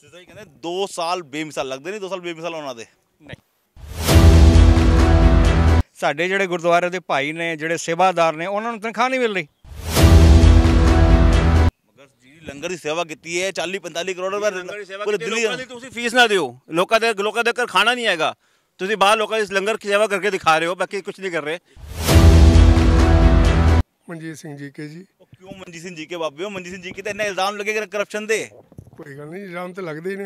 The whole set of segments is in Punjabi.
ਸਿੱਧਾ ਹੀ ਕਹਿੰਦੇ 2 ਸਾਲ ਬੇਮਿਸਾਲ ਲੱਗਦੇ ਨਹੀਂ 2 ਸਾਲ ਬੇਮਿਸਾਲ ਉਹਨਾਂ ਦੇ ਨਹੀਂ ਸਾਡੇ ਜਿਹੜੇ ਗੁਰਦੁਆਰੇ ਦੇ ਭਾਈ ਨੇ ਜਿਹੜੇ ਸੇਵਾਦਾਰ ਨੇ ਉਹਨਾਂ ਨੂੰ ਤਨਖਾਹ ਨਹੀਂ ਮਿਲ ਰਹੀ ਮਗਰ ਜੀ ਲੰਗਰ ਦੀ ਸੇਵਾ ਕੀਤੀ ਹੈ 40 45 ਕਰੋੜ ਰੁਪਏ ਪੂਰੇ ਦਿੱਲੀ ਦੀ ਤੁਸੀਂ ਫੀਸ ਨਾ ਦਿਓ ਲੋਕਾਂ ਦੇ ਲੋਕਾਂ ਦੇ ਘਰ ਖਾਣਾ ਨਹੀਂ ਆਏਗਾ ਤੁਸੀਂ ਬਾਹਰ ਲੋਕਾਂ ਦੀ ਲੰਗਰ ਦੀ ਸੇਵਾ ਕਰਕੇ ਦਿਖਾ ਰਹੇ ਹੋ ਬਾਕੀ ਕੁਝ ਨਹੀਂ ਕਰ ਰਹੇ ਮਨਜੀਤ ਸਿੰਘ ਜੀ ਕੇ ਜੀ ਕਿਉਂ ਮਨਜੀਤ ਸਿੰਘ ਜੀ ਕੇ ਬਾਬੇ ਹੋ ਮਨਜੀਤ ਸਿੰਘ ਜੀ ਕੇ ਤੇ ਇਹਨਾਂ ਇਲਜ਼ਾਮ ਕਿ ਕਰਪਸ਼ਨ ਦੇ ਕੋਈ ਗੱਲ ਨਹੀਂ ਇਲਜ਼ਾਮ ਤੇ ਲੱਗਦੇ ਨੇ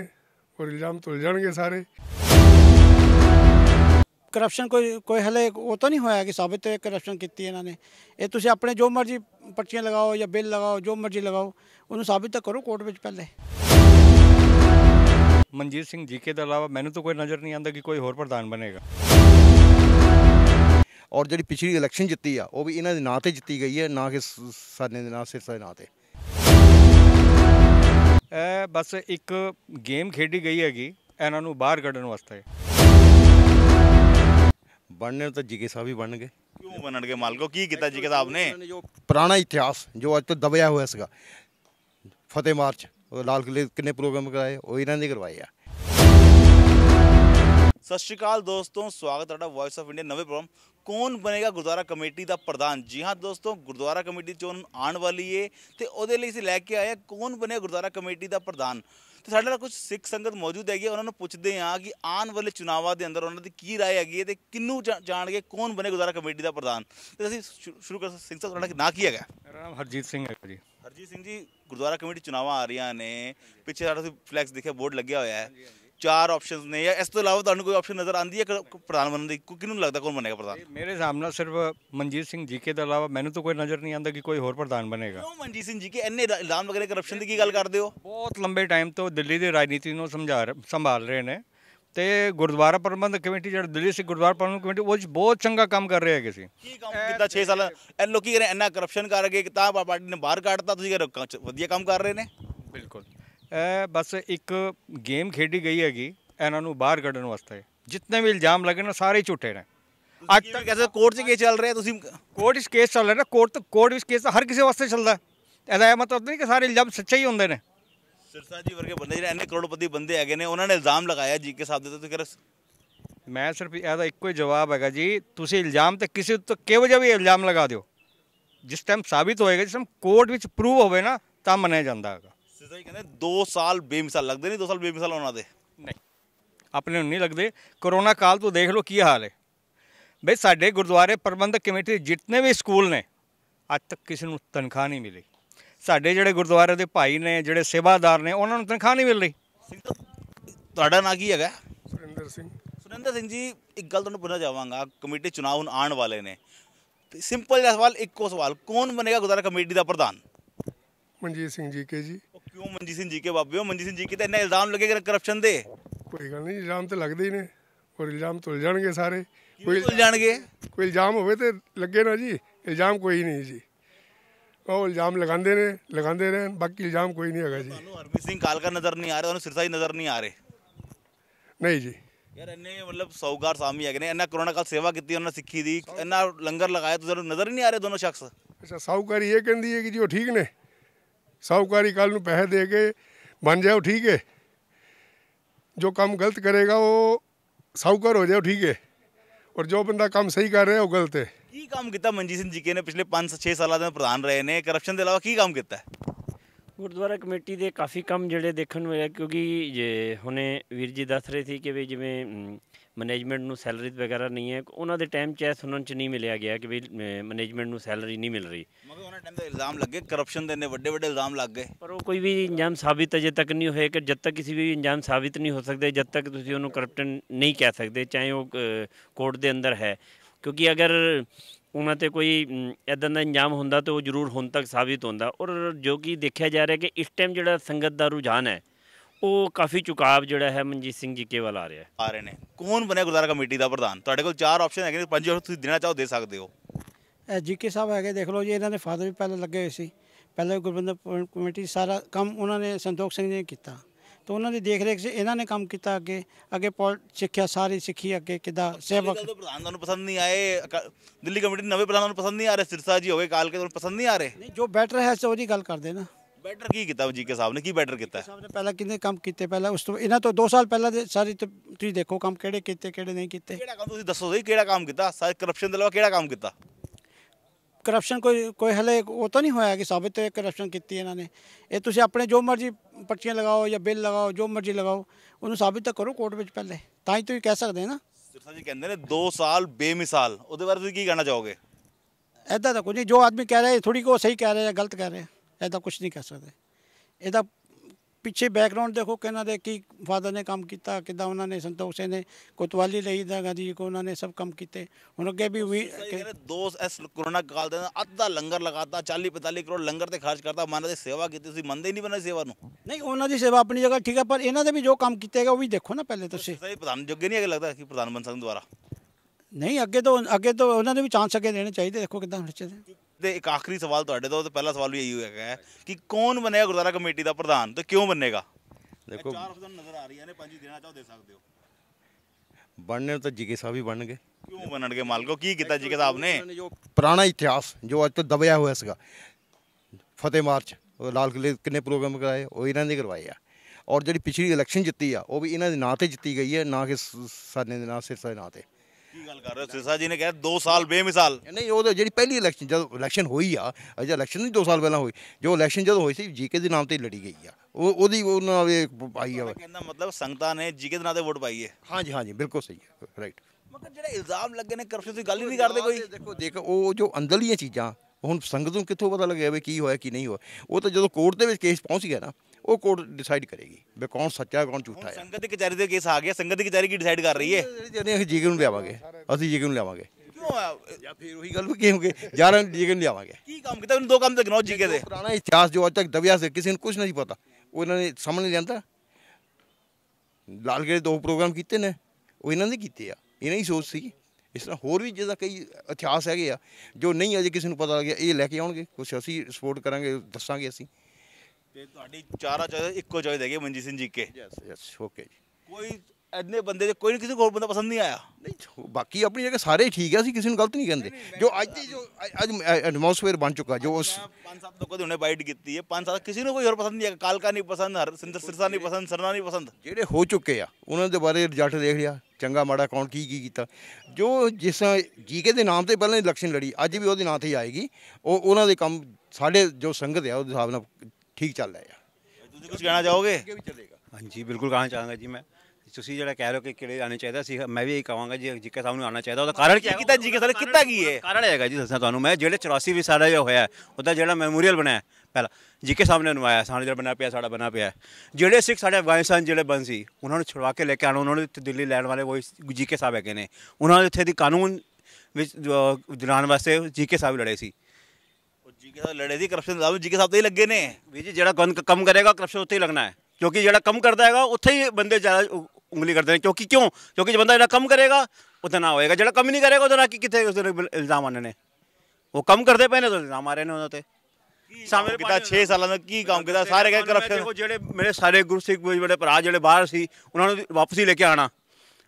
ਔਰ ਇਲਜ਼ਾਮ ਤੁਲ ਜਾਣਗੇ ਸਾਰੇ ਕਰਪਸ਼ਨ ਕੋਈ ਕੋਈ ਹਲੇ ਉਹ ਤਾਂ ਨਹੀਂ ਹੋਇਆ ਕਿ ਸਾਬਤ ਹੈ ਕਰਪਸ਼ਨ ਕੀਤੀ ਇਹਨਾਂ ਨੇ ਇਹ ਤੁਸੀਂ ਆਪਣੇ ਜੋ ਮਰਜ਼ੀ ਪਰਚੀਆਂ ਲਗਾਓ ਜਾਂ ਬਿੱਲ ਲਗਾਓ ਜੋ ਮਰਜ਼ੀ ਲਗਾਓ ਉਹਨੂੰ ਸਾਬਤ ਤਾਂ ਕਰੋ ਕੋਰਟ ਵਿੱਚ ਪਹਿਲੇ ਮਨਜੀਤ ਸਿੰਘ ਜੀ ਕੇ ਦੇ ਇਲਾਵਾ ਮੈਨੂੰ ਤਾਂ ਕੋਈ ਨਜ਼ਰ ਨਹੀਂ ਆਉਂਦਾ ਕਿ ਕੋਈ ਹੋਰ ਪ੍ਰਧਾਨ ਬਣੇਗਾ ਔਰ ਜਿਹੜੀ ਪਿਛਲੀ ਇਲੈਕਸ਼ਨ ਜਿੱਤੀ ਆ ਉਹ ਵੀ ਇਹਨਾਂ ਦੇ ਨਾਂ ਤੇ ਜਿੱਤੀ ਗਈ ਹੈ ਨਾ ਕਿ ਸਾਡੇ ਦੇ ਨਾਂ ਸਿਰਸਾ ਦੇ ਨਾਂ ਤੇ ਇਹ ਬਸ ਇੱਕ ਗੇਮ ਖੇਡੀ ਗਈ ਹੈਗੀ ਇਹਨਾਂ ਨੂੰ ਬਾਹਰ ਕੱਢਣ ਵਾਸਤੇ ਬਣਨੇ ਤਾਂ ਜੀਕੇ ਸਾਹਿਬ ਹੀ ਬਣ ਗਏ ਕਿਉਂ ਬਣਨਗੇ ਮਾਲਕੋ ਕੀ ਕੀਤਾ ਜੀਕੇ ਸਾਹਿਬ ਨੇ ਜੋ ਪੁਰਾਣਾ ਇਤਿਹਾਸ ਜੋ ਅੱਜ ਤੱਕ ਦਬਿਆ ਹੋਇਆ ਸੀਗਾ ਫਤਿਹ ਮਾਰਚ ਲਾਲ ਕਿਲੇ ਕਿੰਨੇ ਪ੍ਰੋਗਰਾਮ ਕਰਾਏ ਉਹ ਇਹਨਾਂ ਨੇ ਕਰਵਾਏ ਆ ਸਤਿ ਸ਼੍ਰੀ ਅਕਾਲ ਦੋਸਤੋ ਸਵਾਗਤ ਹੈ ਤੁਹਾਡਾ ਵੌਇਸ ਆਫ ਇੰਡੀਆ ਨਵੇਂ ਪ੍ਰੋਗਰਾਮ ਕੌਣ ਬਣੇਗਾ ਗੁਰਦੁਆਰਾ ਕਮੇਟੀ ਦਾ ਪ੍ਰਧਾਨ ਜੀ ਹਾਂ ਦੋਸਤੋ ਗੁਰਦੁਆਰਾ ਕਮੇਟੀ ਚੋਣ ਆਉਣ ਵਾਲੀ ਏ ਤੇ ਉਹਦੇ ਲਈ ਅਸੀਂ ਲੈ ਕੇ ਆਏ ਕੌਣ ਬਣੇਗਾ ਗੁਰਦੁਆਰਾ ਕਮੇਟੀ ਦਾ ਪ੍ਰਧਾਨ ਤੇ ਸਾਡੇ ਨਾਲ ਕੁਝ ਸਿੱਖ ਸੰਗਤ ਮੌਜੂਦ ਹੈਗੀ ਉਹਨਾਂ ਨੂੰ ਪੁੱਛਦੇ ਆ ਕਿ ਆਉਣ ਵਾਲੇ ਚੋਣਾਵਾਂ ਦੇ ਅੰਦਰ ਉਹਨਾਂ ਦੀ ਕੀ رائے ਹੈਗੀ ਹੈ ਤੇ ਕਿੰਨੂੰ ਜਾਣਗੇ ਕੌਣ ਬਣੇ ਗੁਰਦੁਆਰਾ ਕਮੇਟੀ ਦਾ ਪ੍ਰਧਾਨ ਤੇ ਅਸੀਂ ਸ਼ੁਰੂ ਕਰ ਸਿੰਘ ਸਾਹਿਬ ਤੁਹਾਡਾ ਨਾਂ ਕੀ ਹੈਗਾ ਮੇਰਾ ਨਾਮ ਹਰਜੀਤ ਸਿੰਘ ਹੈ ਜੀ ਹਰਜੀਤ ਸਿੰਘ ਜੀ ਗੁਰਦੁਆਰਾ ਕਮੇਟੀ ਚੋਣਾਵਾਂ ਆ ਰਹੀਆਂ ਨੇ ਪਿੱਛੇ ਸਾਡਾ ਫਲੈਕਸ ਦੇਖਿਆ ਬੋਰਡ ਲੱਗਿਆ ਹੋਇਆ ਹੈ ਚਾਰ ਆਪਸ਼ਨਸ ਨੇ ਜਾਂ ਇਸ ਤੋਂ ਇਲਾਵਾ ਤੁਹਾਨੂੰ ਕੋਈ ਆਪਸ਼ਨ ਨਜ਼ਰ ਆਂਦੀ ਹੈ ਪ੍ਰਧਾਨ ਬਣਨ ਦੀ ਕਿਹਨੂੰ ਲੱਗਦਾ ਕੌਣ ਬਣੇਗਾ ਪ੍ਰਧਾਨ ਮੇਰੇ ਹਿਸਾਬ ਨਾਲ ਸਿਰਫ ਮਨਜੀਤ ਸਿੰਘ ਜੀ ਕੇ ਦੇ ਇਲਾਵਾ ਮੈਨੂੰ ਤਾਂ ਕੋਈ ਨਜ਼ਰ ਨਹੀਂ ਆਂਦਾ ਕਿ ਕੋਈ ਹੋਰ ਪ੍ਰਧਾਨ ਬਣੇਗਾ ਕਿਉਂ ਮਨਜੀਤ ਸਿੰਘ ਜੀ ਕੇ ਇੰਨੇ ਇਲਾਮ ਵਗੈਰਾ ਕਰਪਸ਼ਨ ਦੀ ਕੀ ਗੱਲ ਕਰਦੇ ਹੋ ਬਹੁਤ ਲੰਬੇ ਟਾਈਮ ਤੋਂ ਦਿੱਲੀ ਦੀ ਰਾਜਨੀਤੀ ਨੂੰ ਸਮਝਾ ਸੰਭਾਲ ਰਹੇ ਨੇ ਤੇ ਗੁਰਦੁਆਰਾ ਪ੍ਰਬੰਧਕ ਕਮੇਟੀ ਜਿਹੜਾ ਦਿੱਲੀ ਸੀ ਗੁਰਦੁਆਰਾ ਪ੍ਰਬੰਧਕ ਕਮੇਟੀ ਉਹ ਬਹੁਤ ਚੰਗਾ ਕੰਮ ਕਰ ਰਿਹਾ ਹੈਗੇ ਸੀ ਕੀ ਕੰਮ ਕੀਤਾ 6 ਸਾਲ ਇਹ ਲੋਕੀ ਕਹਿੰਦੇ ਇੰਨਾ ਕਰਪਸ਼ਨ ਕਰ ਗਏ ਤਾਂ ਪਾਰਟੀ ਨੇ ਬਾਹਰ ਕੱਢਤਾ ਤੁਸੀਂ ਵਧੀਆ ਕੰਮ ਕਰ ਰਹੇ ਨੇ ਬਿਲਕੁਲ ਬਸ ਇੱਕ ਗੇਮ ਖੇਡੀ ਗਈ ਹੈਗੀ ਇਹਨਾਂ ਨੂੰ ਬਾਹਰ ਕੱਢਣ ਵਾਸਤੇ ਜਿੰਨੇ ਵੀ ਇਲਜ਼ਾਮ ਲੱਗੇ ਨੇ ਸਾਰੇ ਝੂਠੇ ਨੇ ਅੱਜ ਤੱਕ ਕਿਸੇ ਕੋਰਟ 'ਚ ਕੇਸ ਚੱਲ ਰਿਹਾ ਤੁਸੀਂ ਕੋਰਟ 'ਚ ਕੇਸ ਚੱਲ ਰਿਹਾ ਕੋਰਟ ਕੋਰਟ ਵਿੱਚ ਕੇਸ ਹਰ ਕਿਸੇ ਵਾਸਤੇ ਚੱਲਦਾ ਇਹਦਾ ਇਹ ਮਤਲਬ ਨਹੀਂ ਕਿ ਸਾਰੇ ਇਲਜ਼ਾਮ ਸੱਚੇ ਹੀ ਹੁੰਦੇ ਨੇ ਸਿਰਸਾ ਜੀ ਵਰਗੇ ਬੰਦੇ ਜਿਹੜੇ ਇੰਨੇ ਕਰੋੜਪਤੀ ਬੰਦੇ ਹੈਗੇ ਨੇ ਉਹਨਾਂ ਨੇ ਇਲਜ਼ਾਮ ਲਗਾਇਆ ਜੀ ਕੇ ਸਾਹਿਬ ਦੇ ਤੇ ਕਰ ਮੈਂ ਸਿਰਫ ਇਹਦਾ ਇੱਕੋ ਹੀ ਜਵਾਬ ਹੈਗਾ ਜੀ ਤੁਸੀਂ ਇਲਜ਼ਾਮ ਤੇ ਕਿਸੇ ਤੋਂ ਕਿਹੋ ਜਿਹਾ ਵੀ ਇਲਜ਼ਾਮ ਲਗਾ ਦਿਓ ਜਿਸ ਟਾਈਮ ਸਾਬਿਤ ਹੋਏਗਾ ਜਿਸ ਟਾਈਮ ਕੋਰਟ ਵਿੱਚ ਪ੍ਰੂਵ ਹੋਵੇ ਨਾ ਤਾਂ ਮੰਨਿਆ ਜਾਂਦਾ ਹੈਗਾ ਸਿੱਧਾ ਹੀ ਕਹਿੰਦੇ 2 ਸਾਲ ਬੇਮਿਸਾਲ ਲੱਗਦੇ ਨਹੀਂ 2 ਸਾਲ ਬੇਮਿਸਾਲ ਉਹਨਾਂ ਦੇ ਨਹੀਂ ਆਪਣੇ ਨੂੰ ਨਹੀਂ ਲੱਗਦੇ ਕਰੋਨਾ ਕਾਲ ਤੋਂ ਦੇਖ ਲਓ ਕੀ ਹਾਲ ਹੈ ਬਈ ਸਾਡੇ ਗੁਰਦੁਆਰੇ ਪ੍ਰਬੰਧਕ ਕਮੇਟੀ ਜਿੰਨੇ ਵੀ ਸਕੂਲ ਨੇ ਅੱਜ ਤੱਕ ਕਿਸੇ ਨੂੰ ਤਨਖਾਹ ਨਹੀਂ ਮਿਲੀ ਸਾਡੇ ਜਿਹੜੇ ਗੁਰਦੁਆਰੇ ਦੇ ਭਾਈ ਨੇ ਜਿਹੜੇ ਸੇਵਾਦਾਰ ਨੇ ਉਹਨਾਂ ਨੂੰ ਤਨਖਾਹ ਨਹੀਂ ਮਿਲ ਰਹੀ ਤੁਹਾਡਾ ਨਾਂ ਕੀ ਹੈਗਾ ਸੁਰਿੰਦਰ ਸਿੰਘ ਸੁਰਿੰਦਰ ਸਿੰਘ ਜੀ ਇੱਕ ਗੱਲ ਤੁਹਾਨੂੰ ਪੁੱਛਣਾ ਚਾਹਾਂਗਾ ਕਮੇਟੀ ਚੋਣ ਹੁਣ ਆਉਣ ਵਾਲੇ ਨੇ ਸਿੰਪਲ ਜਿਹਾ ਸਵਾਲ ਇੱਕੋ ਸਵਾਲ ਕੌਣ ਬਣੇਗਾ ਗੁਰਦੁਆਰਾ ਕਮੇਟੀ ਦਾ ਪ੍ਰਧਾਨ ਮਨਜੀਤ ਸਿੰਘ ਜੀ ਕੇ ਜੀ ਕਿਉਂ ਮਨਜੀਤ ਸਿੰਘ ਜੀ ਕੇ ਬਾਬੇ ਹੋ ਮਨਜੀਤ ਸਿੰਘ ਜੀ ਕੇ ਤੇ ਇੰਨਾ ਇਲਜ਼ਾਮ ਲੱਗੇਗਾ ਕਰਪਸ਼ਨ ਦੇ ਕੋਈ ਗੱਲ ਨਹੀਂ ਇਲਜ਼ਾਮ ਤੇ ਲੱਗਦੇ ਹੀ ਨੇ ਔਰ ਇਲਜ਼ਾਮ ਤੁਲ ਜਾਣਗੇ ਸਾਰੇ ਕੋਈ ਤੁਲ ਜਾਣਗੇ ਕੋਈ ਇਲਜ਼ਾਮ ਹੋਵੇ ਤੇ ਲੱਗੇ ਨਾ ਜੀ ਇਲਜ਼ਾਮ ਕੋਈ ਨਹੀਂ ਜੀ ਉਹ ਇਲਜ਼ਾਮ ਲਗਾਉਂਦੇ ਨੇ ਲਗਾਉਂਦੇ ਰਹੇ ਬਾਕੀ ਇਲਜ਼ਾਮ ਕੋਈ ਨਹੀਂ ਹੈਗਾ ਜੀ ਤੁਹਾਨੂੰ ਹਰਮੀਤ ਸਿੰਘ ਕਾਲਕਾ ਨਜ਼ਰ ਨਹੀਂ ਆ ਰਿਹਾ ਤੁਹਾਨੂੰ ਹੀ ਨਜ਼ਰ ਨਹੀਂ ਆ ਰਹੇ ਨਹੀਂ ਜੀ ਯਾਰ ਇੰਨੇ ਮਤਲਬ ਸੌਗਾਰ ਸਾਮੀ ਹੈਗੇ ਨੇ ਇੰਨਾ ਕਰੋਨਾ ਕਾਲ ਸੇਵਾ ਕੀਤੀ ਉਹਨਾਂ ਸਿੱਖੀ ਦੀ ਇੰਨਾ ਲੰਗਰ ਲਗਾਇਆ ਤੁਹਾਨੂੰ ਨਜ਼ਰ ਹੀ ਨਹੀਂ ਆ ਰਹੇ ਦੋਨੋਂ ਸ਼ਖਸ ਅੱਛਾ ਸੌਗਾਰੀ ਇਹ ਕਹਿੰਦੀ ਹੈ ਕਿ ਜੀ ਉਹ ਠੀਕ ਨੇ ਸਾਹੂਕਾਰੀ ਕੱਲ ਨੂੰ ਪੈਸੇ ਦੇ ਕੇ ਬਣ ਜਾਓ ਠੀਕ ਹੈ ਜੋ ਕੰਮ ਗਲਤ ਕਰੇਗਾ ਉਹ ਸਾਹੂਕਾਰ ਹੋ ਜਾਓ ਠੀਕ ਹੈ ਔਰ ਜੋ ਬੰਦਾ ਕੰਮ ਸਹੀ ਕਰ ਰਿਹਾ ਉਹ ਗਲਤ ਹੈ ਕੀ ਕੰਮ ਕੀਤਾ ਮਨਜੀਤ ਸਿੰਘ ਜੀ ਕੇ ਨੇ ਪਿਛਲੇ 5-6 ਸਾਲਾਂ ਦੇ ਪ੍ਰਧਾਨ ਰਹੇ ਨੇ ਕਰਪਸ਼ਨ ਦੇ ਇਲਾਵਾ ਕੀ ਕੰਮ ਕੀਤਾ ਗੁਰਦੁਆਰਾ ਕਮੇਟੀ ਦੇ ਕਾਫੀ ਕੰਮ ਜਿਹੜੇ ਦੇਖਣ ਨੂੰ ਆਇਆ ਕਿਉਂਕਿ ਜੇ ਹੁਣੇ ਵੀਰ ਜੀ ਦੱਸ ਰਹੇ ਸੀ ਕਿ ਵੀ ਜਿਵੇਂ ਮੈਨੇਜਮੈਂਟ ਨੂੰ ਸੈਲਰੀ ਵਗੈਰਾ ਨਹੀਂ ਹੈ ਉਹਨਾਂ ਦੇ ਟਾਈਮ 'ਚ ਐ ਸੁਣਨ 'ਚ ਨਹੀਂ ਮਿਲਿਆ ਗਿਆ ਕਿ ਵੀ ਮੈਨੇਜਮੈਂਟ ਨੂੰ ਸੈਲਰੀ ਨਹੀਂ ਮਿਲ ਰਹੀ ਮਗਰ ਉਹਨਾਂ ਟਾਈਮ ਤੇ ਇਲਜ਼ਾਮ ਲੱਗੇ ਕਰਪਸ਼ਨ ਦੇ ਨੇ ਵੱਡੇ ਵੱਡੇ ਇਲਜ਼ਾਮ ਲੱਗ ਗਏ ਪਰ ਉਹ ਕੋਈ ਵੀ ਇੰਜਾਮ ਸਾਬਿਤ ਅਜੇ ਤੱਕ ਨਹੀਂ ਹੋਇਆ ਕਿ ਜਦ ਤੱਕ ਕਿਸੇ ਵੀ ਇੰਜਾਮ ਸਾਬਿਤ ਨਹੀਂ ਹੋ ਸਕਦੇ ਜਦ ਤੱਕ ਤੁਸੀਂ ਉਹਨੂੰ ਕਰਪਟ ਨਹੀਂ ਕਹਿ ਸਕਦੇ ਚਾਹੇ ਉਹ ਕੋਰਟ ਦੇ ਅੰਦਰ ਹੈ ਕਿਉਂਕਿ ਅਗਰ ਉਹਨਾਂ ਤੇ ਕੋਈ ਇਦਾਂ ਦਾ ਇੰਜਾਮ ਹੁੰਦਾ ਤਾਂ ਉਹ ਜ਼ਰੂਰ ਹੁਣ ਤੱਕ ਸਾਬਿਤ ਹੁੰਦਾ ਔਰ ਜੋ ਕਿ ਦੇਖਿਆ ਜਾ ਰਿਹਾ ਕਿ ਇਸ ਟਾਈਮ ਜਿਹੜਾ ਸੰਗਤ ਦਾ ਰੁਝਾਨ ਹੈ ਉਹ ਕਾਫੀ ਚੁਕਾਵ ਜਿਹੜਾ ਹੈ ਮਨਜੀਤ ਸਿੰਘ ਜੀ ਕੇਵਲ ਆ ਰਿਹਾ ਹੈ ਆ ਰਹੇ ਨੇ ਕੌਣ ਬਣਿਆ ਗੁਰਦਾਰਾ ਕਮੇਟੀ ਦਾ ਪ੍ਰਧਾਨ ਤੁਹਾਡੇ ਕੋਲ ਚਾਰ ਆਪਸ਼ਨ ਹੈਗੇ ਨੇ ਪੰਜ ਹੋਰ ਤੁਸੀਂ ਦੇਣਾ ਚਾਹੋ ਦੇ ਸਕਦੇ ਹੋ ਜੀਕੇ ਸਾਹਿਬ ਹੈਗੇ ਦੇਖ ਲਓ ਜੀ ਇਹਨਾਂ ਦੇ ਫਾਦਰ ਵੀ ਪਹਿਲਾਂ ਲੱਗੇ ਹੋਏ ਸੀ ਪਹਿਲਾਂ ਗੁਰਬੰਦਰ ਕਮੇਟੀ ਸਾਰਾ ਕੰਮ ਉਹਨਾਂ ਨੇ ਸੰਤੋਖ ਸਿੰਘ ਜੀ ਨੇ ਕੀਤਾ ਤਾਂ ਉਹਨਾਂ ਦੀ ਦੇਖਰੇਖ ਸੀ ਇਹਨਾਂ ਨੇ ਕੰਮ ਕੀਤਾ ਅੱਗੇ ਅੱਗੇ ਸਿੱਖਿਆ ਸਾਰੀ ਸਿੱਖੀ ਅੱਗੇ ਕਿਦਾਂ ਸੇਵਕ ਪ੍ਰਧਾਨ ਨੂੰ ਪਸੰਦ ਨਹੀਂ ਆਏ ਦਿੱਲੀ ਕਮੇਟੀ ਨਵੇਂ ਪ੍ਰਧਾਨ ਨੂੰ ਪਸੰਦ ਨਹੀਂ ਆ ਰਹੇ ਸਿਰਸਾ ਜੀ ਹੋਵੇ ਕਾਲ ਕੇ ਤੁਹਾਨੂੰ ਪਸੰਦ ਨਹੀਂ ਆ ਰਹੇ ਨਹੀਂ ਜੋ ਬੈਟਰ ਹੈ ਸੋ ਉਹਦੀ ਗੱਲ ਕਰਦੇ ਨਾ ਬੈਟਰ ਕੀ ਕੀਤਾ ਜੀਕੇ ਸਾਹਿਬ ਨੇ ਕੀ ਬੈਟਰ ਕੀਤਾ ਸਾਹਿਬ ਨੇ ਪਹਿਲਾਂ ਕਿੰਨੇ ਕੰਮ ਕੀਤੇ ਪਹਿਲਾਂ ਉਸ ਤੋਂ ਇਹਨਾਂ ਤੋਂ 2 ਸਾਲ ਪਹਿਲਾਂ ਦੇ ਸਾਰੀ ਤੁਸੀਂ ਦੇਖੋ ਕੰਮ ਕਿਹੜੇ ਕੀਤੇ ਕਿਹੜੇ ਨਹੀਂ ਕੀਤੇ ਕਿਹੜਾ ਕੰਮ ਤੁਸੀਂ ਦੱਸੋ ਸਹੀ ਕਿਹੜਾ ਕੰਮ ਕੀਤਾ ਸਾਰੇ ਕਰਪਸ਼ਨ ਦੇ ਲਵਾ ਕਿਹੜਾ ਕੰਮ ਕੀਤਾ ਕਰਪਸ਼ਨ ਕੋਈ ਕੋਈ ਹਲੇ ਉਹ ਤਾਂ ਨਹੀਂ ਹੋਇਆ ਕਿ ਸਾਬਤ ਤੇ ਕਰਪਸ਼ਨ ਕੀਤੀ ਇਹਨਾਂ ਨੇ ਇਹ ਤੁਸੀਂ ਆਪਣੇ ਜੋ ਮਰਜ਼ੀ ਪਰਚੀਆਂ ਲਗਾਓ ਜਾਂ ਬਿੱਲ ਲਗਾਓ ਜੋ ਮਰਜ਼ੀ ਲਗਾਓ ਉਹਨੂੰ ਸਾਬਤ ਤਾਂ ਕਰੋ ਕੋਰਟ ਵਿੱਚ ਪਹਿਲੇ ਤਾਂ ਹੀ ਤੁਸੀਂ ਕਹਿ ਸਕਦੇ ਹੋ ਨਾ ਸਿਰਸਾ ਜੀ ਕਹਿੰਦੇ ਨੇ 2 ਸਾਲ ਬੇਮਿਸਾਲ ਉਹਦੇ ਬਾਰੇ ਤੁਸੀਂ ਕੀ ਕਹਿਣਾ ਚਾਹੋਗੇ ਐਦਾਂ ਤਾਂ ਕੁਝ ਨਹੀਂ ਜੋ ਆਦਮੀ ਕਹਿ ਰਿਹਾ ਥੋੜੀ ਕੋ ਸਹੀ ਕਹਿ ਰਿਹਾ ਜਾਂ ਗਲਤ ਕਹਿ ਰਿਹਾ ਇਹਦਾ ਕੁਝ ਨਹੀਂ ਕਹਿ ਸਕਦੇ ਇਹਦਾ ਪਿੱਛੇ ਬੈਕਗ੍ਰਾਉਂਡ ਦੇਖੋ ਕਿ ਇਹਨਾਂ ਦੇ ਕੀ ਫਾਦਰ ਨੇ ਕੰਮ ਕੀਤਾ ਕਿਦਾਂ ਉਹਨਾਂ ਨੇ ਸੰਤੋਖ ਸਿੰਘ ਨੇ ਕੋਤਵਾਲੀ ਲਈ ਦਾ ਗਾਂਧੀ ਜੀ ਕੋ ਉਹਨਾਂ ਨੇ ਸਭ ਕੰਮ ਕੀਤੇ ਹੁਣ ਅੱਗੇ ਵੀ ਉਮੀਦ ਦੋ ਇਸ ਕਰੋਨਾ ਕਾਲ ਦੇ ਅੱਧਾ ਲੰਗਰ ਲਗਾਤਾ 40 45 ਕਰੋੜ ਲੰਗਰ ਤੇ ਖਰਚ ਕਰਤਾ ਮਨ ਦੀ ਸੇਵਾ ਕੀਤੀ ਤੁਸੀਂ ਮੰਨਦੇ ਨਹੀਂ ਬਣਾ ਸੇਵਾ ਨੂੰ ਨਹੀਂ ਉਹਨਾਂ ਦੀ ਸੇਵਾ ਆਪਣੀ ਜਗ੍ਹਾ ਠੀਕ ਹੈ ਪਰ ਇਹਨਾਂ ਦੇ ਵੀ ਜੋ ਕੰਮ ਕੀਤੇਗਾ ਉਹ ਵੀ ਦੇਖੋ ਨਾ ਪਹਿਲੇ ਤੁਸੀਂ ਸਹੀ ਪ੍ਰਧਾਨ ਜੋਗੇ ਨਹੀਂ ਅਗੇ ਲੱਗਦਾ ਕਿ ਪ੍ਰਧਾਨ ਮੰਤਰੀ ਦੁਆਰਾ ਨਹੀਂ ਅੱਗੇ ਤੋਂ ਅੱਗੇ ਤੋਂ ਉਹਨਾਂ ਦੇ ਵੀ ਚਾਂਸ ਅੱਗੇ ਦੇਣੇ ਚਾਹੀਦੇ ਦੇਖੋ ਕਿਦਾਂ ਹੁਣ ਤੇ ਇੱਕ ਆਖਰੀ ਸਵਾਲ ਤੁਹਾਡੇ ਤੋਂ ਤੇ ਪਹਿਲਾ ਸਵਾਲ ਵੀ ਇਹੀ ਹੈਗਾ ਕਿ ਕੌਣ ਬਣੇਗਾ ਗੁਰਦਾਰਾ ਕਮੇਟੀ ਦਾ ਪ੍ਰਧਾਨ ਤੇ ਕਿਉਂ ਬਣੇਗਾ ਦੇਖੋ ਚਾਰ ਆਪਸ਼ਨ ਨਜ਼ਰ ਆ ਰਹੀਆਂ ਨੇ ਪੰਜ ਦੇਣਾ ਚਾਹੋ ਦੇ ਸਕਦੇ ਹੋ ਬਣਨੇ ਤਾਂ ਜੀਕੇ ਸਾਹਿਬ ਹੀ ਬਣਨਗੇ ਕਿਉਂ ਬਣਨਗੇ ਮਾਲਕੋ ਕੀ ਕੀਤਾ ਜੀਕੇ ਸਾਹਿਬ ਨੇ ਜੋ ਪੁਰਾਣਾ ਇਤਿਹਾਸ ਜੋ ਅੱਜ ਤੱਕ ਦਬਿਆ ਹੋਇਆ ਸੀਗਾ ਫਤਿਹ ਮਾਰਚ ਲਾਲ ਕਿਲੇ ਕਿੰਨੇ ਪ੍ਰੋਗਰਾਮ ਕਰਾਏ ਉਹ ਇਹਨਾਂ ਨੇ ਕਰਵਾਏ ਆ ਔਰ ਜਿਹੜੀ ਪਿਛਲੀ ਇਲੈਕਸ਼ਨ ਜਿੱਤੀ ਆ ਉਹ ਵੀ ਇਹਨਾਂ ਦੇ ਨਾਂ ਤੇ ਜਿੱਤੀ ਗਈ ਹੈ ਨਾ ਕਿ ਸਾਡੇ ਦੇ ਨਾਂ ਸਿਰਸਾ ਦੇ ਨਾਂ ਤੇ ਕੀ ਗੱਲ ਕਰ ਰਹੇ ਹੋ ਸਿਰਸਾ ਜੀ ਨੇ ਕਿਹਾ 2 ਸਾਲ ਬੇਮਿਸਾਲ ਨਹੀਂ ਉਹ ਜਿਹੜੀ ਪਹਿਲੀ ਇਲੈਕਸ਼ਨ ਜਦੋਂ ਇਲੈਕਸ਼ਨ ਹੋਈ ਆ ਅਜਾ ਇਲੈਕਸ਼ਨ ਨਹੀਂ 2 ਸਾਲ ਪਹਿਲਾਂ ਹੋਈ ਜੋ ਇਲੈਕਸ਼ਨ ਜਦੋਂ ਹੋਈ ਸੀ ਜੀਕੇ ਦੇ ਨਾਮ ਤੇ ਲੜੀ ਗਈ ਆ ਉਹ ਉਹਦੀ ਉਹਨਾਂ ਦੇ ਪਾਈ ਆ ਕਹਿੰਦਾ ਮਤਲਬ ਸੰਗਤਾਂ ਨੇ ਜੀਕੇ ਦੇ ਨਾਮ ਤੇ ਵੋਟ ਪਾਈ ਹੈ ਹਾਂਜੀ ਹਾਂਜੀ ਬਿਲਕੁਲ ਸਹੀ ਰਾਈਟ ਮਗਰ ਜਿਹੜੇ ਇਲਜ਼ਾਮ ਲੱਗੇ ਨੇ ਕਰਫਿਊ ਦੀ ਗੱਲ ਹੀ ਨਹੀਂ ਕਰਦੇ ਕੋਈ ਦੇਖੋ ਦੇਖ ਉਹ ਜੋ ਅੰਦਰਲੀਆਂ ਚੀਜ਼ਾਂ ਹੁਣ ਸੰਗਤ ਨੂੰ ਕਿੱਥੋਂ ਪਤਾ ਲੱਗਿਆ ਵੀ ਕੀ ਹੋਇਆ ਕੀ ਨਹੀਂ ਹੋਇਆ ਉਹ ਤਾਂ ਜਦੋਂ ਕੋਰਟ ਦੇ ਵਿੱਚ ਕੇਸ ਪਹੁੰਚ ਗਿਆ ਨਾ ਉਹ ਕੋਰਟ ਡਿਸਾਈਡ ਕਰੇਗੀ ਵੀ ਕੌਣ ਸੱਚਾ ਹੈ ਕੌਣ ਝੂਠਾ ਹੈ ਸੰਗਤ ਦੀ ਕਚਹਿਰੀ ਦੇ ਕੇਸ ਆ ਗਿਆ ਸੰਗਤ ਦੀ ਕਚਹਿਰੀ ਕੀ ਡਿਸਾਈਡ ਕਰ ਰਹੀ ਹੈ ਜਿਹੜੇ ਅਸੀਂ ਜੀਕੇ ਨੂੰ ਲਿਆਵਾਂਗੇ ਅਸੀਂ ਜੀਕੇ ਨੂੰ ਲਿਆਵਾਂਗੇ ਕਿਉਂ ਜਾਂ ਫਿਰ ਉਹੀ ਗੱਲ ਕਿਉਂਗੇ ਯਾਰ ਜੀਕੇ ਨੂੰ ਲਿਆਵਾਂਗੇ ਕੀ ਕੰਮ ਕੀਤਾ ਦੋ ਕੰਮ ਤੇ ਗਨੋ ਜੀਕੇ ਦੇ ਪੁਰਾਣਾ ਇਤਿਹਾਸ ਜੋ ਅੱਜ ਤੱਕ ਦਬਿਆ ਸੀ ਕਿਸੇ ਨੂੰ ਕੁਝ ਨਹੀਂ ਪਤਾ ਉਹਨਾਂ ਨੇ ਸਾਹਮਣੇ ਲਿਆਂਦਾ ਲਾਲਗੜ੍ਹ ਦੋ ਪ੍ਰੋਗਰਾਮ ਕੀਤੇ ਨੇ ਉਹ ਇਹਨਾਂ ਨੇ ਕੀਤੇ ਆ ਇਹਨਾਂ ਦੀ ਸੋਚ ਸੀ ਇਸ ਤਰ੍ਹਾਂ ਹੋਰ ਵੀ ਜਿਹਦਾ ਕਈ ਇਤਿਹਾਸ ਹੈਗੇ ਆ ਜੋ ਨਹੀਂ ਅਜੇ ਕਿਸੇ ਨੂੰ ਪਤਾ ਲੱਗਿਆ ਇਹ ਲੈ ਕੇ ਆਉਣਗੇ ਕੁਝ ਅਸੀਂ ਸਪੋਰਟ ਕਰਾਂਗੇ ਦੱਸਾਂਗੇ ਅਸੀਂ ਤੇ ਤੁਹਾਡੀ ਚਾਰਾ ਚਾਹੇ ਇੱਕੋ ਚਾਹੇ ਦੇਗੇ ਮਨਜੀਤ ਸਿੰਘ ਜੀ ਕੇ ਯੈਸ ਯੈਸ ਓਕੇ ਜੀ ਕੋਈ ਇੰਨੇ ਬੰਦੇ ਦੇ ਕੋਈ ਨਾ ਕਿਸੇ ਹੋਰ ਬੰਦਾ ਪਸੰਦ ਨਹੀਂ ਆਇਆ ਨਹੀਂ ਬਾਕੀ ਆਪਣੀ ਜਗ੍ਹਾ ਸਾਰੇ ਠੀਕ ਹੈ ਅਸੀਂ ਕਿਸੇ ਨੂੰ ਗਲਤ ਨਹੀਂ ਕਹਿੰਦੇ ਜੋ ਅੱਜ ਦੀ ਜੋ ਅੱਜ ਐਟਮੋਸਫੇਅਰ ਬਣ ਚੁੱਕਾ ਜੋ ਉਸ ਪੰਜ ਸੱਤ ਤੋਂ ਕਦੇ ਉਹਨੇ ਬਾਈਟ ਕੀਤੀ ਹੈ ਪੰਜ ਸੱਤ ਕਿਸੇ ਨੂੰ ਕੋਈ ਹੋਰ ਪਸੰਦ ਨਹੀਂ ਆਇਆ ਕਾਲਕਾ ਨਹੀਂ ਪਸੰਦ ਹਰ ਸਿੰਦਰ ਸਿਰਸਾ ਨਹੀਂ ਪਸੰਦ ਸਰਨਾ ਨਹੀਂ ਪਸੰਦ ਜਿਹੜੇ ਹੋ ਚੁੱਕੇ ਆ ਉਹਨਾਂ ਦੇ ਬਾਰੇ ਰਿਜ਼ਲਟ ਦੇਖ ਲਿਆ ਚੰਗਾ ਮਾੜਾ ਕੌਣ ਕੀ ਕੀ ਕੀਤਾ ਜੋ ਜਿਸ ਜੀਕੇ ਦੇ ਨਾਮ ਤੇ ਪਹਿਲਾਂ ਇਲੈਕਸ਼ਨ ਲੜੀ ਅੱਜ ਵੀ ਉਹਦੇ ਨਾਂ ਤੇ ਆਏਗੀ ਉਹ ਉਹਨਾਂ ਦੇ ਕੰਮ ਸਾਡੇ ਜੋ ਸੰਗਤ ਆ ਉਹਦੇ ਹਿਸਾਬ ਨਾਲ ਠੀਕ ਚੱਲ ਰਿਹਾ ਹੈ ਤੁਸੀਂ ਕੁਝ ਕਹਿਣਾ ਚਾਹੋਗੇ ਅੱਗੇ ਵੀ ਚੱਲੇਗਾ ਹਾਂਜੀ ਬਿਲਕੁਲ ਕਹਿਣਾ ਚਾਹਾਂਗਾ ਜੀ ਮੈਂ ਤੁਸੀਂ ਜਿਹੜਾ ਕਹਿ ਰਹੇ ਹੋ ਕਿ ਕਿਹੜੇ ਆਣੇ ਚਾਹੀਦਾ ਸੀ ਮੈਂ ਵੀ ਇਹ ਕਹਾਂਗਾ ਜੀ ਜਿੱਕੇ ਸਾਹਿਬ ਨੂੰ ਆਣਾ ਚਾਹੀਦਾ ਉਹਦਾ ਕਾਰਨ ਕੀ ਕੀਤਾ ਜੀ ਕੇ ਸਾਹਿਬ ਕੀਤਾ ਕੀ ਹੈ ਕਾਰਨ ਹੈਗਾ ਜੀ ਦੱਸਾਂ ਤੁਹਾਨੂੰ ਮੈਂ ਜਿਹੜੇ 84 ਵੀ ਸਾਡਾ ਜੋ ਹੋਇਆ ਉਹਦਾ ਜਿਹੜਾ ਮੈਮੋਰੀਅਲ ਬਣਾਇਆ ਪਹਿਲਾ ਜੀਕੇ ਸਾਹਿਬ ਨੇ ਬਣਵਾਇਆ ਸਾਡਾ ਜਿਹੜਾ ਬਣਾ ਪਿਆ ਸਾਡਾ ਬਣਾ ਪਿਆ ਜਿਹੜੇ ਸਿੱਖ ਸਾਡੇ ਅਫਗਾਨਿਸਤਾਨ ਜਿਹੜੇ ਬਣ ਸੀ ਉਹਨਾਂ ਨੂੰ ਛੁਡਵਾ ਕੇ ਲੈ ਕੇ ਆਣਾ ਉਹਨਾਂ ਨੂੰ ਦਿੱਲੀ ਲੈਣ ਵਾਲੇ ਉਹ ਜੀਕੇ ਸਾਹਿਬ ਹੈਗੇ ਨੇ ਉਹਨਾਂ ਨੇ ਇੱਥੇ ਦੀ ਕਾਨੂੰਨ ਵਿੱਚ ਜਨਾਨ ਵਾਸਤੇ ਜੀਕੇ ਸਾਹਿਬ ਲੜੇ ਸੀ ਕੇ ਲੜੇ ਸੀ ਕਰਪਸ਼ਨ ਦਾ ਜੀ ਕੇ ਤੇ ਹੀ ਲੱਗੇ ਨੇ ਵੀ ਜੀ ਜਿਹੜਾ ਕੰਮ ਕਰੇਗਾ ਕਰਪਸ਼ਨ ਉੱਥੇ ਹੀ ਲੱਗਣਾ ਹੈ ਕਿਉਂਕਿ ਜਿਹੜਾ ਕੰਮ ਕਰਦਾ ਹੈਗਾ ਉੱਥੇ ਹੀ ਬੰਦੇ ਜ਼ਿਆਦਾ ਉਂਗਲੀ ਕਰਦੇ ਨੇ ਕਿਉਂਕਿ ਕਿਉਂ ਕਿਉਂਕਿ ਜੇ ਬੰਦਾ ਜਿਹੜਾ ਕੰਮ ਕਰੇਗਾ ਉਹਦਾ ਨਾ ਹੋਏਗਾ ਜਿਹੜਾ ਕੰਮ ਨਹੀਂ ਕਰੇਗਾ ਉਹਦਾ ਨਾ ਕਿ ਕਿੱਥੇ ਦੇ ਇਲਜ਼ਾਮ ਆਣੇ ਨੇ ਉਹ ਕੰਮ ਕਰਦੇ ਪਏ ਨੇ ਤਾਂ ਇਲਜ਼ਾਮ ਆ ਰਹੇ ਨੇ ਉਹਨਾਂ ਤੇ ਸਾਹਮਣੇ ਕਿਤਾ 6 ਸਾਲਾਂ ਦਾ ਕੀ ਕੰਮ ਕੀਤਾ ਸਾਰੇ ਗਏ ਕਰਪਸ਼ਨ ਜਿਹੜੇ ਮੇਰੇ ਸਾਰੇ ਗੁਰਸਿੱਖ ਜਿਹੜੇ ਭਰਾ ਜਿਹੜੇ ਬਾਹਰ ਸੀ ਉਹਨਾਂ ਨੂੰ ਵਾਪਸੀ ਲੈ ਕੇ ਆਣਾ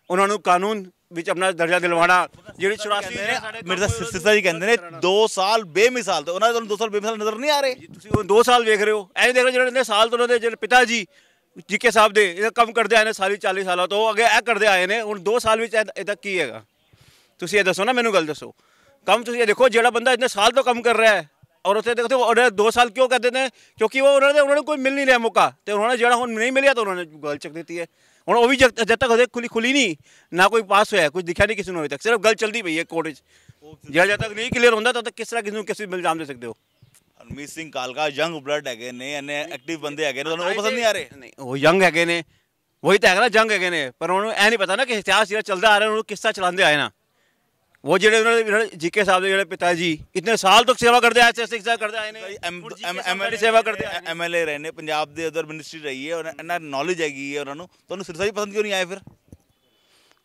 ਉਹਨਾਂ ਨੂੰ ਕਾਨੂੰਨ ਵਿੱਚ ਆਪਣਾ ਦਰਜਾ ਦਿਲਵਾਣਾ ਜਿਹੜੀ 84 ਮੇਰੇ ਮਿਰਜ਼ਾ ਸਿਰਸਾ ਜੀ ਕਹਿੰਦੇ ਨੇ 2 ਸਾਲ ਬੇਮਿਸਾਲ ਤੇ ਉਹਨਾਂ ਦੇ ਤੁਹਾਨੂੰ 2 ਸਾਲ ਬੇਮਿਸਾਲ ਨਜ਼ਰ ਨਹੀਂ ਆ ਰਹੇ ਤੁਸੀਂ ਉਹ 2 ਸਾਲ ਵੇਖ ਰਹੇ ਹੋ ਐਂ ਦੇਖ ਰਹੇ ਜਿਹੜੇ ਨੇ ਸਾਲ ਤੋਂ ਉਹਨਾਂ ਦੇ ਜਿਹੜੇ ਪਿਤਾ ਜੀ ਜੀਕੇ ਸਾਹਿਬ ਦੇ ਇਹ ਕੰਮ ਕਰਦੇ ਆਏ ਨੇ ਸਾਰੀ 40 ਸਾਲਾਂ ਤੋਂ ਅੱਗੇ ਇਹ ਕਰਦੇ ਆਏ ਨੇ ਹੁਣ 2 ਸਾਲ ਵਿੱਚ ਇਹਦਾ ਕੀ ਹੈਗਾ ਤੁਸੀਂ ਇਹ ਦੱਸੋ ਨਾ ਮੈਨੂੰ ਗੱਲ ਦੱਸੋ ਕੰਮ ਤੁਸੀਂ ਇਹ ਦੇਖੋ ਜਿਹੜਾ ਬੰਦਾ ਇਤਨੇ ਸਾਲ ਤੋਂ ਕੰਮ ਕਰ ਰਿਹਾ ਹੈ ਔਰ ਉੱਥੇ ਦੇਖਦੇ ਉਹਨੇ 2 ਸਾਲ ਕਿਉਂ ਕਰਦੇ ਨੇ ਕਿਉਂਕਿ ਉਹ ਉਹਨਾਂ ਦੇ ਉਹਨਾਂ ਨੂੰ ਕੋਈ ਮਿਲ ਨਹੀਂ ਰਿਹਾ ਮੌਕਾ ਤੇ ਉਹਨਾਂ ਜਿਹੜਾ ਹੁਣ ਨਹੀਂ ਮਿਲਿਆ ਤਾਂ ਉਹਨਾਂ ਨੇ ਗੱਲ ਚੱਕ ਦਿੱਤੀ ਹੈ ਹੁਣ ਉਹ ਵੀ ਜਦ ਜਦ ਤੱਕ ਉਹਦੇ ਖੁੱਲੀ ਖੁੱਲੀ ਨਹੀਂ ਨਾ ਕੋਈ ਪਾਸ ਹੋਇਆ ਕੁਝ ਦਿਖਿਆ ਨਹੀਂ ਕਿਸੇ ਨੂੰ ਅਜੇ ਤੱਕ ਸਿਰਫ ਗੱਲ ਚੱਲਦੀ ਪਈ ਹੈ ਕੋਰਟ ਵਿੱਚ ਜਿਹੜਾ ਜਦ ਤੱਕ ਨਹੀਂ ਕਲੀਅਰ ਹੁੰਦਾ ਤਦ ਤੱਕ ਕਿਸ ਤਰ੍ਹਾਂ ਕਿਸ ਨੂੰ ਕਿਸੇ ਵੀ ਇਲਜ਼ਾਮ ਦੇ ਸਕਦੇ ਹੋ ਹਰਮੀਤ ਸਿੰਘ ਕਾਲਕਾ ਯੰਗ ਬਲੱਡ ਹੈਗੇ ਨੇ ਐਨੇ ਐਕਟਿਵ ਬੰਦੇ ਹੈਗੇ ਨੇ ਤੁਹਾਨੂੰ ਉਹ ਪਸੰਦ ਨਹੀਂ ਆ ਰਹੇ ਨਹੀਂ ਉਹ ਯੰਗ ਹੈਗੇ ਨੇ ਉਹੀ ਤਾਂ ਹੈਗਾ ਨਾ ਜੰਗ ਹੈਗੇ ਨੇ ਪਰ ਉਹਨੂੰ ਐ ਨਹੀਂ ਪਤਾ ਨਾ ਕਿ ਇਤਿਹਾਸ ਜਿਹੜਾ ਚੱਲਦਾ ਆ ਰਿਹਾ ਉਹਨੂੰ ਕਿੱਸਾ ਚਲਾਉਂਦੇ ਆਏ ਨਾ वो ਜਿਹੜੇ ਉਹਨਾਂ ਦੇ ਜੀਕੇ ਸਾਹਿਬ ਦੇ ਜਿਹੜੇ ਪਿਤਾ ਜੀ ਇਤਨੇ ਸਾਲ ਤੋਂ ਸੇਵਾ ਕਰਦੇ ਆਏ ਸੀ ਸਿੱਖਿਆ ਕਰਦੇ ਆਏ ਨੇ ਐਮਐਲਏ ਸੇਵਾ ਕਰਦੇ ਆਏ ਐਮਐਲਏ ਰਹੇ ਨੇ ਪੰਜਾਬ ਦੇ ਅਦਰ ਮਿਨਿਸਟਰੀ ਰਹੀ ਹੈ ਉਹਨਾਂ ਇਹਨਾਂ ਨੌਲੇਜ ਹੈਗੀ ਹੈ ਉਹਨਾਂ ਨੂੰ ਤੁਹਾਨੂੰ ਸਿਰਸਾ ਹੀ ਪਸੰਦ ਕਿਉਂ ਨਹੀਂ ਆਏ ਫਿਰ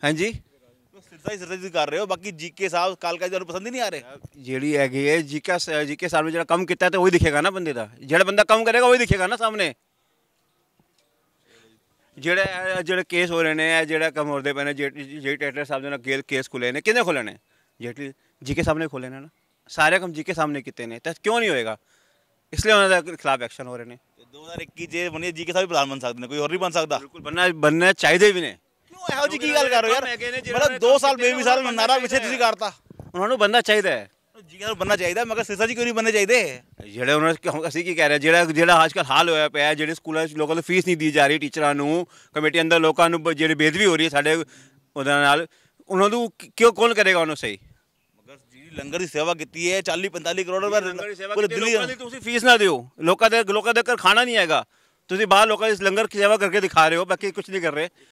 ਹਾਂਜੀ ਸਿਰਸਾ ਹੀ ਸਿਰਸਾ ਹੀ ਕਰ ਰਹੇ ਹੋ ਬਾਕੀ ਜੀਕੇ ਸਾਹਿਬ ਕਾਲਕਾ ਜੀ ਤੁਹਾਨੂੰ ਪਸੰਦ ਹੀ ਨਹੀਂ ਆ ਰਹੇ ਜਿਹੜੀ ਹੈਗੀ ਹੈ ਜੀਕਾ ਜੀਕੇ ਸਾਹਿਬ ਜਿਹੜਾ ਕੰਮ ਕੀਤਾ ਤੇ ਉਹੀ ਦਿਖੇਗਾ ਨਾ ਬੰਦੇ ਦਾ ਜਿਹੜਾ ਬੰਦਾ ਕੰਮ ਕਰੇਗਾ ਉਹੀ ਦਿਖੇਗਾ ਨਾ ਸਾਹਮਣੇ ਜਿਹੜੇ ਜਿਹੜੇ ਕੇਸ ਹੋ ਰਹੇ ਨੇ ਜਿਹੜਾ ਕੰਮ ਹੋਰਦੇ ਪਏ ਨੇ ਜੇ ਟੈਟਰ ਸਾਹਿਬ ਦੇ ਨਾਲ ਕੇਸ ਖੁੱਲੇ ਨੇ ਕਿੰਨੇ ਖੁੱਲੇ ਨੇ ਜਿਹੜੇ ਜੀਕੇ ਸਾਹਮਣੇ ਖੋਲੇ ਨੇ ਨਾ ਸਾਰੇ ਕੰਮ ਜੀਕੇ ਸਾਹਮਣੇ ਕੀਤੇ ਨੇ ਤਾਂ ਕਿਉਂ ਨਹੀਂ ਹੋਏਗਾ ਇਸ ਲਈ ਉਹਨਾਂ ਦੇ ਖਿਲਾਫ ਐਕਸ਼ਨ ਹੋ ਰਹੇ ਨੇ 2021 ਜੇ ਬਣੇ ਜੀਕੇ ਸਾਹਿਬ ਪ੍ਰਧਾਨ ਬਣ ਸਕਦੇ ਨੇ ਕੋਈ ਹੋਰ ਨਹੀਂ ਬਣ ਸਕਦਾ ਬਿਲਕੁਲ ਬੰਨਾ ਬੰਨਾ ਚਾਹੀਦੇ ਵੀ ਨੇ ਕਿਉਂ ਇਹੋ ਜੀ ਕੀ ਗੱਲ ਕਰ ਰਹੇ ਹੋ ਯਾਰ ਮਤਲਬ 2 ਸਾਲ ਬੇਮਿਸਾਲ ਨਾਰਾ ਪਿੱਛੇ ਤੁਸੀਂ ਕਰਤਾ ਉਹਨਾਂ ਨੂੰ ਬੰਨਾ ਚਾਹੀਦਾ ਹੈ ਜੀ ਨੂੰ ਬੰਨਾ ਚਾਹੀਦਾ ਮਗਰ ਸਿਰਸਾ ਜੀ ਕਿਉਂ ਨਹੀਂ ਬੰਨੇ ਚਾਹੀਦੇ ਜਿਹੜੇ ਉਹਨਾਂ ਅਸੀਂ ਕੀ ਕਹਿ ਰਹੇ ਜਿਹੜਾ ਜਿਹੜਾ ਅੱਜਕੱਲ ਹਾਲ ਹੋਇਆ ਪਿਆ ਜਿਹੜੇ ਸਕੂਲਾਂ ਵਿੱਚ ਲੋਕਾਂ ਨੂੰ ਫੀਸ ਨਹੀਂ ਦੀ ਜਾ ਰਹੀ ਟੀਚਰਾਂ ਨੂੰ ਕਮੇਟੀ ਅੰਦਰ ਲੋਕਾਂ ਨੂੰ ਜਿਹੜੇ ਬੇਦਵੀ ਹੋ ਰਹੀ ਹੈ ਸਾਡੇ ਉਹਨਾਂ ਨਾਲ ਉਹਨਾਂ ਨੂੰ ਕਿਉਂ ਕੌਣ ਕਰੇਗਾ ਉਹਨੂੰ ਸਹੀ ਲੰਗਰ ਦੀ ਸੇਵਾ ਕੀਤੀ ਹੈ 40 45 ਕਰੋੜ ਰੁਪਏ ਪੂਰੇ ਦਿੱਲੀ ਵਾਲੀ ਦੀ ਤੁਸੀਂ ਫੀਸ ਨਾ ਦਿਓ ਲੋਕਾਂ ਦੇ ਲੋਕਾਂ ਦੇ ਘਰ ਖਾਣਾ ਨਹੀਂ ਆਏਗਾ ਤੁਸੀਂ ਬਾਹਰ ਲੋਕਾਂ ਦੀ ਲੰਗਰ ਦੀ ਸੇਵਾ ਕਰਕੇ ਦਿਖਾ ਰਹੇ ਹੋ ਬਾਕੀ ਕੁਝ ਨਹੀਂ ਕਰ ਰਹੇ